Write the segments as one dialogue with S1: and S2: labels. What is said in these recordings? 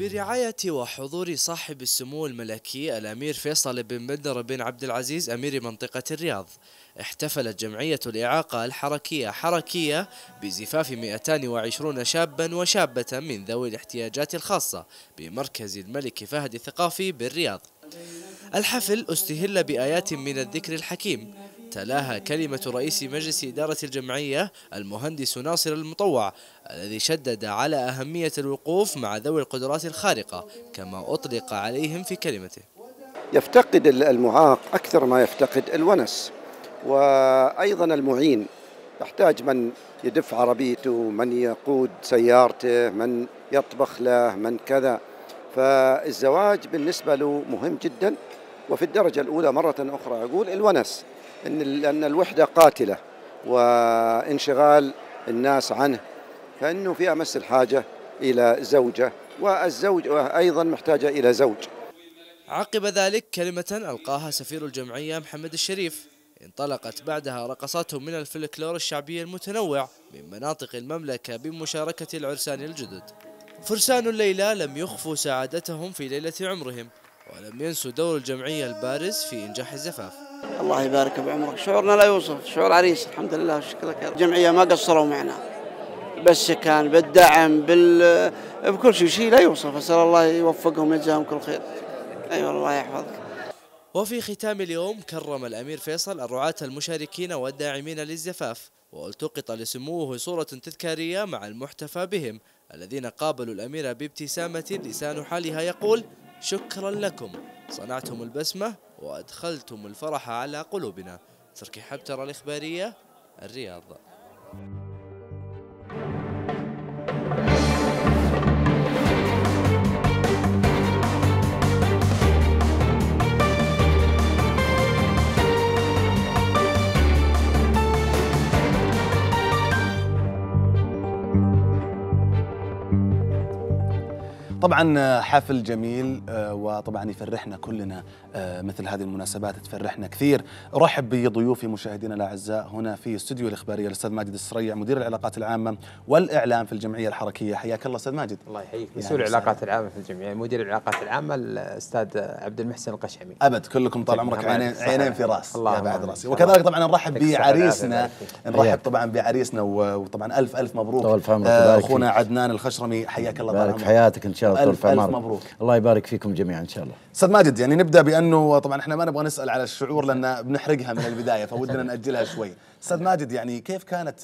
S1: برعاية وحضور صاحب السمو الملكي الأمير فيصل بن بندر بن عبد العزيز أمير منطقة الرياض احتفلت جمعية الإعاقة الحركية حركية بزفاف 220 شابا وشابة من ذوي الاحتياجات الخاصة بمركز الملك فهد الثقافي بالرياض الحفل استهل بآيات من الذكر الحكيم تلاها كلمة رئيس مجلس إدارة الجمعية المهندس ناصر المطوع الذي شدد على أهمية الوقوف مع ذوي القدرات الخارقة كما أطلق عليهم في كلمته
S2: يفتقد المعاق أكثر ما يفتقد الونس وأيضا المعين يحتاج من يدف عربيته من يقود سيارته من يطبخ له من كذا فالزواج بالنسبة له مهم جدا وفي الدرجة الأولى مرة أخرى أقول الونس أن الوحدة قاتلة وانشغال الناس عنه فإنه في أمس الحاجة إلى زوجة والزوج أيضا محتاجة إلى زوج
S1: عقب ذلك كلمة ألقاها سفير الجمعية محمد الشريف انطلقت بعدها رقصات من الفلكلور الشعبي المتنوع من مناطق المملكة بمشاركة العرسان الجدد فرسان الليلة لم يخفوا سعادتهم في ليلة عمرهم ولم ينسوا دور الجمعية البارز في إنجاح الزفاف
S2: الله يبارك بعمرك شعورنا لا يوصف شعور عريس الحمد لله والشكر لك الجمعية ما قصروا معنا بالسكان بالدعم بال بكل شيء شيء لا يوصف أسأل الله يوفقهم ويجزاهم كل خير أي أيوة والله يحفظك
S1: وفي ختام اليوم كرم الأمير فيصل الرعاة المشاركين والداعمين للزفاف والتقط لسموه صورة تذكارية مع المحتفى بهم الذين قابلوا الاميره بابتسامة لسان حالها يقول شكرا لكم صنعتم البسمة وأدخلتم الفرح على قلوبنا تركي حبتر الإخبارية الرياض
S3: طبعا آه، حفل جميل آه، وطبعا يفرحنا كلنا آه، مثل هذه المناسبات تفرحنا كثير ارحب بضيوفي مشاهدينا الاعزاء هنا في استوديو الاخباريه الاستاذ ماجد السريع مدير العلاقات العامه والاعلام في الجمعيه الحركيه حياك الله استاذ ماجد الله يحييك مسؤول العلاقات
S4: العامه في الجمعيه مدير العلاقات العامه الاستاذ عبد المحسن القشعمي ابد كلكم طال عمرك عينين عينين في راس الله يا بعد راسي وكذلك طبعا نرحب بعريسنا نرحب طيب. طبعا بعريسنا
S3: وطبعا الف الف مبروك اخونا عدنان الخشرمي حياك الله طال عمرك حياتك ان شاء الله ألف, ألف مبروك
S2: الله يبارك فيكم جميعا ان شاء الله
S3: استاذ ماجد يعني نبدا بانه طبعا احنا ما نبغى نسال على الشعور لان بنحرقها من البدايه فودنا ناجلها شوي استاذ ماجد يعني كيف كانت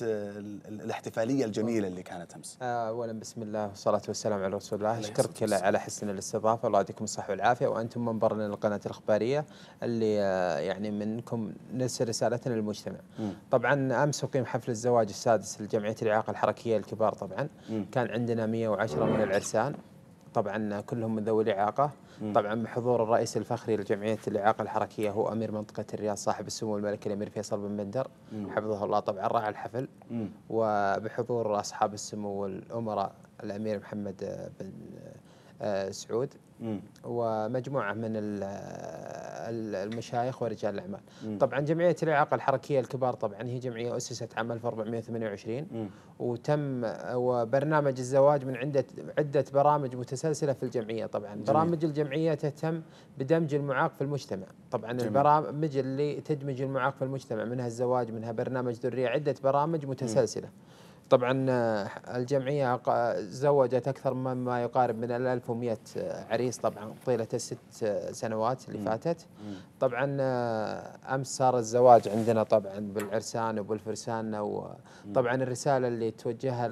S3: الاحتفاليه الجميله اللي كانت امس
S4: آه، اولا بسم الله والصلاه والسلام على رسول الله اشكرك على حسن الاستضافه الله يعطيكم الصحه والعافيه وانتم منبر للقناه الاخباريه اللي آه، يعني منكم نرسل رسالتنا للمجتمع م. طبعا امس اقيم حفل الزواج السادس لجمعيه الاعاقه الحركيه الكبار طبعا م. كان عندنا 110 من العرسان طبعا كلهم من ذوي الإعاقة طبعا بحضور الرئيس الفخري لجمعية الإعاقة الحركية هو أمير منطقة الرياض صاحب السمو الملكي الأمير فيصل بن بندر حفظه الله طبعا راعى الحفل وبحضور أصحاب السمو الامراء الأمير محمد بن آه، سعود ومجموعه من المشايخ ورجال الاعمال. طبعا جمعيه الاعاقه الحركيه الكبار طبعا هي جمعيه اسست عام 1428 وتم وبرنامج الزواج من عده عده برامج متسلسله في الجمعيه طبعا، جميل. برامج الجمعيه تتم بدمج المعاق في المجتمع، طبعا جميل. البرامج اللي تدمج المعاق في المجتمع منها الزواج منها برنامج ذريه عده برامج متسلسله. جميل. طبعا آه، الجمعية زوجت أكثر مما يقارب من 1100 آه، عريس طبعا طيلة الست آه، سنوات اللي فاتت طبعا أمس صار الزواج عندنا طبعا بالعرسان وبالفرسان وطبعا الرسالة اللي توجهها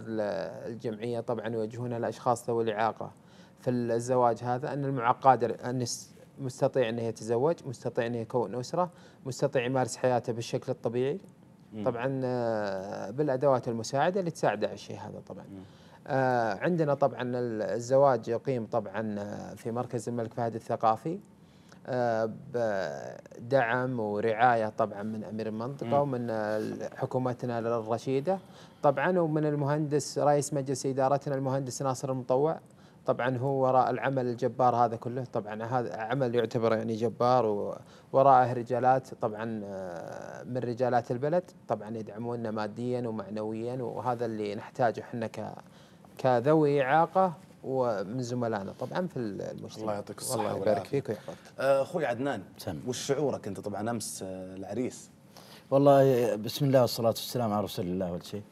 S4: الجمعية طبعا يوجهونها الأشخاص ذوي الإعاقة في الزواج هذا أن المعقد أن مستطيع أنه يتزوج مستطيع أنه يكون أسرة مستطيع يمارس حياته بالشكل الطبيعي طبعا آه، بالادوات المساعده اللي تساعده على الشيء هذا طبعا آه، عندنا طبعا الزواج يقيم طبعا آه، في مركز الملك فهد الثقافي بدعم ورعاية طبعا من أمير المنطقة ومن حكومتنا الرشيدة طبعا ومن المهندس رئيس مجلس إدارتنا المهندس ناصر المطوع طبعا هو وراء العمل الجبار هذا كله طبعا هذا عمل يعتبر يعني جبار ووراءه رجالات طبعا آه، من رجالات البلد طبعا يدعموننا ماديا ومعنويا وهذا اللي نحتاجه احنا كذوي اعاقه ومن زملائنا طبعا في المجتمع الله يعطيك الصحه يبارك فيك
S2: ويحفظك
S3: آه، اخوي عدنان سم. وش شعورك انت
S2: طبعا امس آه، العريس والله بسم الله والصلاه والسلام على رسول الله اول شيء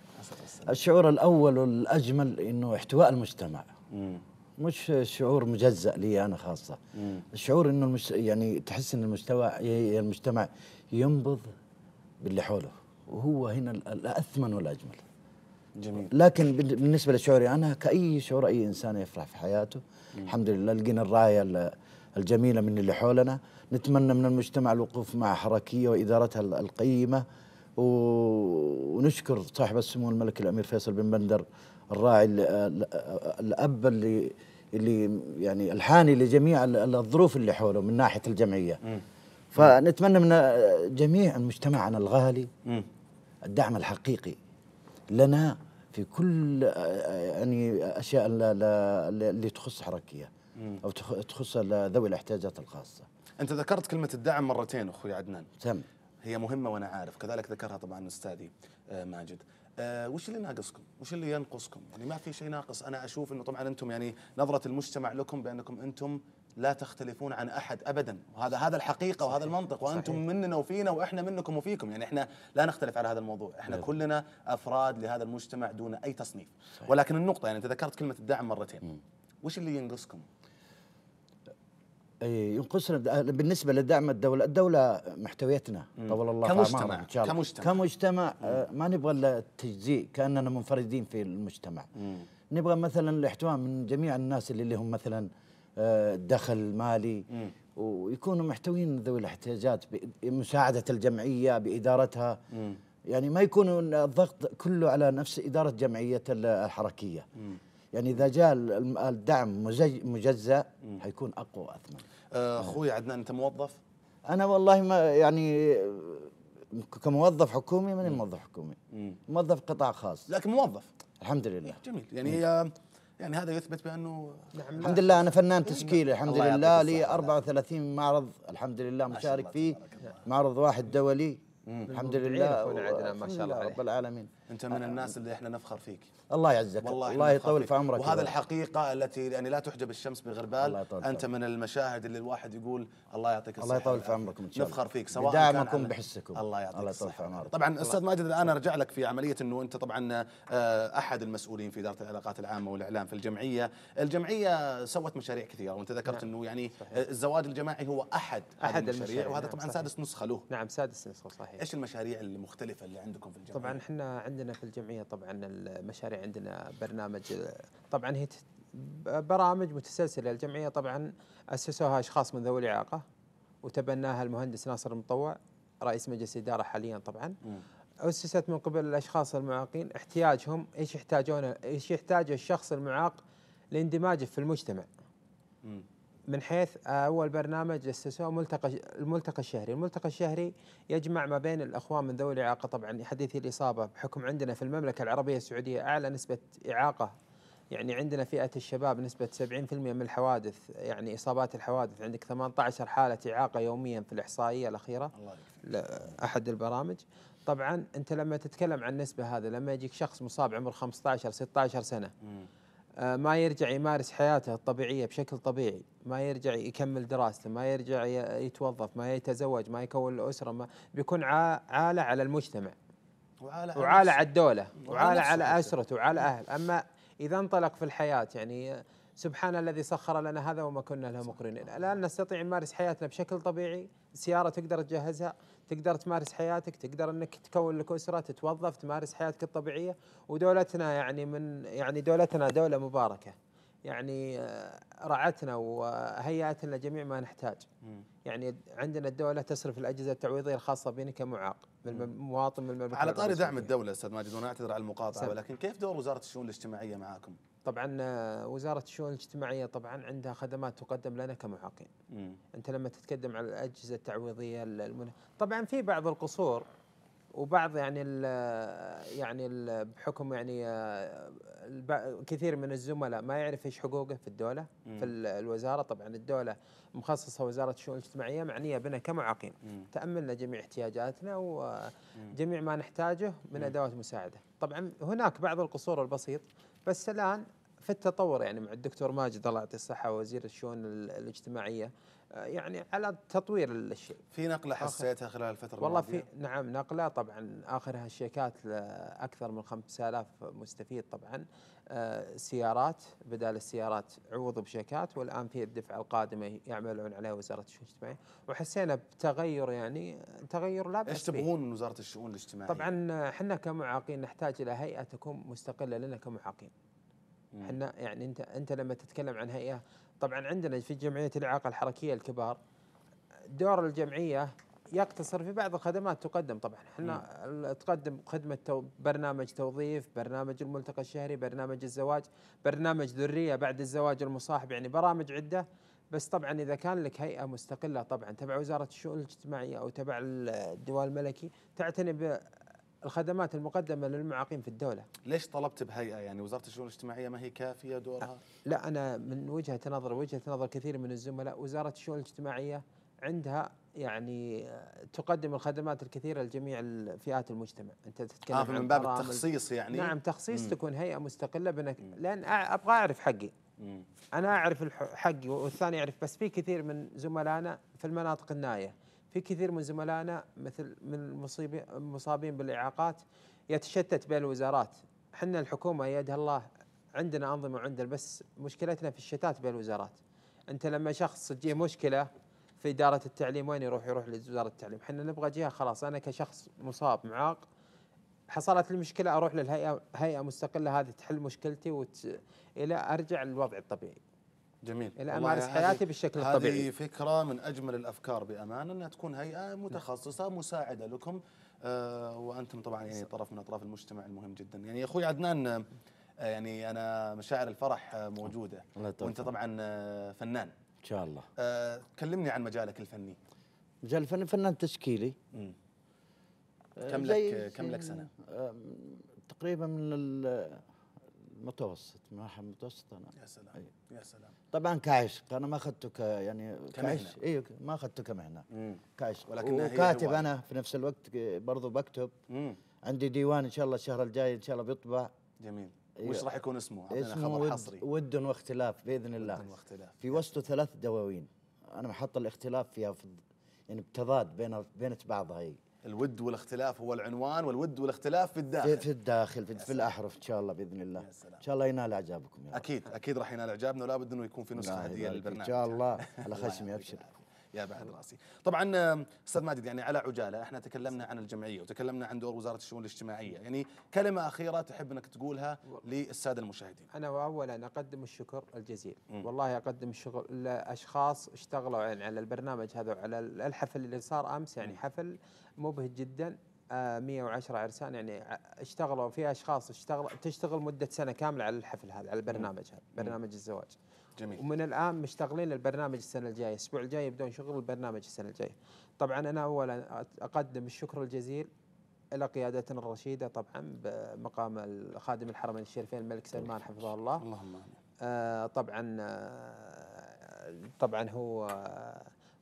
S2: الشعور الاول والاجمل انه احتواء المجتمع مم. مش شعور مجزأ لي أنا خاصة مم. الشعور أنه المش... يعني تحس أن المجتمع المجتمع ينبض باللي حوله وهو هنا الأثمن والأجمل جميل لكن بالنسبة لشعوري أنا كأي شعور أي إنسان يفرح في حياته مم. الحمد لله لقينا الراية الجميلة من اللي حولنا نتمنى من المجتمع الوقوف مع حركية وإدارتها القيمة ونشكر صاحب السمو الملك الأمير فيصل بن بندر الراعي الاب اللي اللي يعني الحاني لجميع الظروف اللي حوله من ناحيه الجمعيه فنتمنى من جميع مجتمعنا الغالي الدعم الحقيقي لنا في كل يعني اشياء اللي تخص حركيه او تخص ذوي الاحتياجات الخاصه
S3: انت ذكرت كلمه الدعم مرتين اخوي عدنان تم هي مهمه وانا عارف كذلك ذكرها طبعا استاذي آه، ماجد أه وش اللي ناقصكم؟ وش اللي ينقصكم؟ يعني ما في شيء ناقص انا اشوف انه طبعا انتم يعني نظره المجتمع لكم بانكم انتم لا تختلفون عن احد ابدا وهذا هذا الحقيقه وهذا المنطق وانتم صحيح. مننا وفينا واحنا منكم وفيكم يعني احنا لا نختلف على هذا الموضوع احنا نعم. كلنا افراد لهذا المجتمع دون اي تصنيف صحيح. ولكن النقطه يعني انت ذكرت كلمه الدعم مرتين وش اللي ينقصكم
S2: إيه، ينقصنا آه، بالنسبه لدعم الدوله، الدوله محتويتنا طول الله كمجتمع إن شاء الله. كمجتمع كمجتمع آه، ما نبغى الا التجزيء كاننا منفردين في المجتمع. مم. نبغى مثلا الاحتواء من جميع الناس اللي لهم مثلا آه، دخل مالي مم. ويكونوا محتوين ذوي الاحتياجات بمساعده الجمعيه بادارتها مم. يعني ما يكون الضغط كله على نفس اداره جمعيه الحركيه. مم. يعني اذا جاء الدعم مجزا حيكون اقوى واثمن آه،
S3: اخوي عدنان انت موظف
S2: انا والله ما يعني آه، كموظف حكومي ماني موظف حكومي موظف قطاع خاص لكن موظف الحمد لله
S3: جميل يعني يعني هذا يثبت بانه نعم الحمد لله انا فنان نعم. تشكيلي الحمد لله لي
S2: 34 معرض الحمد لله مشارك فيه معرض واحد دولي الحمد لله ما شاء الله
S3: رب العالمين انت من الناس اللي احنا نفخر فيك الله يعزك والله الله يطول في عمرك وهذا الحقيقه التي يعني لا تحجب الشمس بغربال انت من المشاهد اللي الواحد يقول الله يعطيك الصحه الله يطول في عمركم نفخر فيك سواء دعمكم بحسكم
S2: الله يعطيك الله يطول في عمرك طبعا استاذ
S3: ماجد الان ارجع لك في عمليه انه انت طبعا آه، احد المسؤولين في اداره العلاقات العامه والاعلام في الجمعيه الجمعيه سوت مشاريع كثيره وانت ذكرت نعم. انه يعني آه، الزواج الجماعي هو احد احد المشاريع وهذا نعم، طبعا سادس نسخه له نعم سادس نسخه صحيح ايش المشاريع المختلفه اللي عندكم في الجمعيه طبعا
S4: احنا عندنا عندنا في الجمعيه طبعا المشاريع عندنا برنامج طبعا هي برامج متسلسله الجمعيه طبعا اسسوها اشخاص من ذوي الاعاقه وتبناها المهندس ناصر المطوع رئيس مجلس اداره حاليا طبعا اسست من قبل الاشخاص المعاقين احتياجهم ايش يحتاجونه ايش يحتاج الشخص المعاق لاندماجه في المجتمع من حيث اول برنامج اسسوه ملتقى الملتقى الشهري، الملتقى الشهري يجمع ما بين الاخوان من ذوي الاعاقه طبعا حديثي الاصابه بحكم عندنا في المملكه العربيه السعوديه اعلى نسبه اعاقه يعني عندنا فئه الشباب نسبه 70% من الحوادث يعني اصابات الحوادث عندك 18 حاله اعاقه يوميا في الاحصائيه الاخيره احد البرامج طبعا انت لما تتكلم عن النسبه هذا لما يجيك شخص مصاب عمره 15 16 سنه مم. آه، ما يرجع يمارس حياته الطبيعية بشكل طبيعي ما يرجع يكمل دراسته ما يرجع يتوظف ما يتزوج ما يكون الأسرة ما بيكون عالة على المجتمع
S3: وعالة, وعالة على
S4: الدولة وعالة على أسرته وعلى أهل أما إذا انطلق في الحياة يعني سبحان الذي سخر لنا هذا وما كنا له مقرنين الآن نستطيع نمارس حياتنا بشكل طبيعي سيارة تقدر تجهزها تقدر تمارس حياتك تقدر أنك تكون لك أسرة تتوظف تمارس حياتك الطبيعية ودولتنا يعني من يعني دولتنا دولة مباركة يعني آه، رعتنا وهيأت لنا جميع ما نحتاج يعني عندنا الدولة تصرف الأجهزة التعويضية الخاصة بنا كمعاق مواطن من المملكة على طاري دعم
S3: الدولة أستاذ ماجد وأنا أعتذر على المقاطعة ولكن كيف دور وزارة الشؤون الاجتماعية معاكم؟
S4: طبعا آه، وزاره الشؤون الاجتماعيه طبعا عندها خدمات تقدم لنا كمحقين. انت لما تتكلم على الاجهزه التعويضيه المن... طبعا في بعض القصور وبعض يعني ال يعني ال بحكم يعني آه، كثير من الزملاء ما يعرف ايش حقوقه في الدوله مم. في الوزاره طبعا الدوله مخصصه وزاره الشؤون الاجتماعيه معنيه بنا كمعاقين تاملنا جميع احتياجاتنا وجميع ما نحتاجه من مم. ادوات مساعده طبعا هناك بعض القصور البسيط بس الان في التطور يعني مع الدكتور ماجد الله يعطيه الصحه وزير الشؤون الاجتماعيه يعني على تطوير الشيء في نقله حسيتها خلال الفتره والله الماضيه والله في نعم نقله طبعا اخرها الشيكات لاكثر من 5000 مستفيد طبعا آه، سيارات بدال السيارات عوض بشيكات والان في الدفعه القادمه يعملون عليها وزاره الشؤون الاجتماعيه وحسينا بتغير يعني تغير لا باس ايش تبغون من وزاره
S3: الشؤون الاجتماعيه؟
S4: طبعا احنا كمعاقين نحتاج الى هيئه تكون مستقله لنا كمعاقين احنا يعني انت انت لما تتكلم عن هيئه طبعا عندنا في جمعية الإعاقة الحركية الكبار دور الجمعية يقتصر في بعض الخدمات تقدم طبعا احنا تقدم خدمه تو برنامج توظيف، برنامج الملتقى الشهري، برنامج الزواج، برنامج ذريه بعد الزواج المصاحب يعني برامج عده بس طبعا اذا كان لك هيئه مستقله طبعا تبع وزاره الشؤون الاجتماعيه او تبع الديوان الملكي تعتني الخدمات المقدمه للمعاقين في الدوله.
S3: ليش طلبت بهيئه يعني وزاره الشؤون الاجتماعيه ما هي كافيه دورها؟
S4: لا انا من وجهه نظر وجهه نظر كثير من الزملاء وزاره الشؤون الاجتماعيه عندها يعني تقدم الخدمات الكثيرة لجميع فئات المجتمع أنت تتكلم آه من باب التخصيص يعني نعم تخصيص مم. تكون هيئة مستقلة بنك لأن أبغى أعرف حقي مم. أنا أعرف حقي والثاني يعرف بس في كثير من زملائنا في المناطق النائية في كثير من زملائنا مثل من المصيبين المصابين بالاعاقات يتشتت بين الوزارات احنا الحكومه يدها الله عندنا انظمه وعندنا بس مشكلتنا في الشتات بين الوزارات انت لما شخص تجيه مشكله في اداره التعليم وين يروح يروح لوزاره التعليم احنا نبغى جهه خلاص انا كشخص مصاب معاق حصلت لي مشكله اروح للهيئه هيئه مستقله هذه تحل مشكلتي وت... الى ارجع للوضع الطبيعي جميل الان امارس حياتي بالشكل هذه الطبيعي هذه
S3: فكره من اجمل الافكار بامانه انها تكون هيئه متخصصه مساعده لكم آه وانتم طبعا يعني طرف من اطراف المجتمع المهم جدا يعني يا اخوي عدنان آه، يعني انا مشاعر الفرح آه، موجوده وانت طبعا آه، فنان ان شاء الله كلمني عن مجالك الفني
S2: مجال الفن فنان تشكيلي كم لك كم لك سنه تقريبا من متوسط مراحل متوسطه نعم يا سلام أيه. يا سلام طبعا كعشق انا ما اخذته ك يعني كعشق اي ما اخذته كمهنه كعشق ولكن وكاتب انا في نفس الوقت برضو بكتب مم. عندي ديوان ان شاء الله الشهر الجاي ان شاء الله بيطبع
S3: جميل أيوه. وش راح يكون اسمه؟ اعطينا خبر ود حصري
S2: ود واختلاف باذن الله ود واختلاف في وسطه ثلاث دواوين انا محط الاختلاف فيها في يعني بتضاد بين بينت بعضها هي إيه. الود
S3: والاختلاف هو العنوان
S2: والود والاختلاف في الداخل في الداخل في, في
S3: الاحرف ان شاء الله باذن الله ان شاء الله ينال اعجابكم يا رب. اكيد اكيد راح ينال اعجابنا ولا بد انه يكون في نسخه هديه للبرنامج ان شاء
S2: الله على خشمي ابشر
S3: يا بعد راسي طبعا استاذ ماجد يعني على عجاله احنا تكلمنا عن الجمعيه وتكلمنا عن دور وزاره الشؤون الاجتماعيه يعني كلمه اخيره تحب انك تقولها للساده المشاهدين
S4: انا اولا اقدم الشكر الجزيل م. والله اقدم الشكر لاشخاص اشتغلوا يعني على البرنامج هذا وعلى الحفل اللي صار امس يعني حفل مبهج جدا 110 آه، عرسان يعني اشتغلوا في اشخاص اشتغل تشتغل مده سنه كامله على الحفل هذا على البرنامج هذا برنامج الزواج جميل ومن الان مشتغلين البرنامج السنه الجايه الاسبوع الجاي يبدون شغل البرنامج السنه الجايه طبعا انا اولا اقدم الشكر الجزيل الى قيادتنا الرشيده طبعا بمقام خادم الحرمين الشريفين الملك سلمان طيب. حفظه الله اللهم آه طبعا آه طبعا هو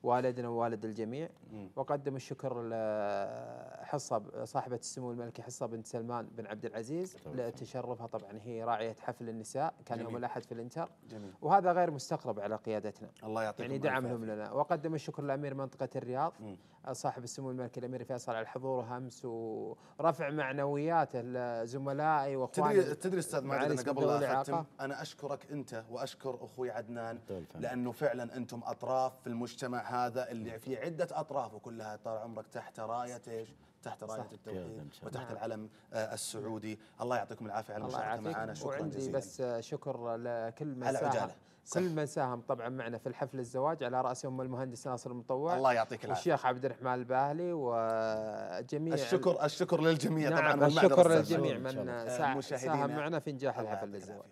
S4: والدنا ووالد الجميع وقدم الشكر لحصة صاحبة السمو الملكي حصة بنت سلمان بن عبد العزيز لتشرفها طبعا هي راعية حفل النساء كان جميل. يوم الأحد في الانتر جميل. وهذا غير مستقرب على قيادتنا الله يعطيكم يعني دعمهم لنا وقدم الشكر لأمير منطقة الرياض صاحب السمو الملكي الامير فيصل على حضوره امس ورفع معنوياته لزملائي واخواني تدري تدري استاذ ماجد قبل لا اختم
S3: انا اشكرك انت واشكر اخوي عدنان طيب، لانه فعلا انتم اطراف في المجتمع هذا اللي في عده اطراف وكلها طال عمرك تحت رايه ايش؟ تحت رايه التوحيد وتحت العلم آه، السعودي الله يعطيكم
S4: العافيه على المشاركه معنا شكرا وعندي جزيلا. بس آه، شكر لكل من ساهم كل من ساهم طبعا معنا في الحفل الزواج على راسهم المهندس ناصر المطوع الله يعطيك العافيه والشيخ عبد الرحمن الباهلي وجميع الشكر الشكر للجميع نعم طبعا الشكر للجميع من ساهم معنا في انجاح الحفل الزواج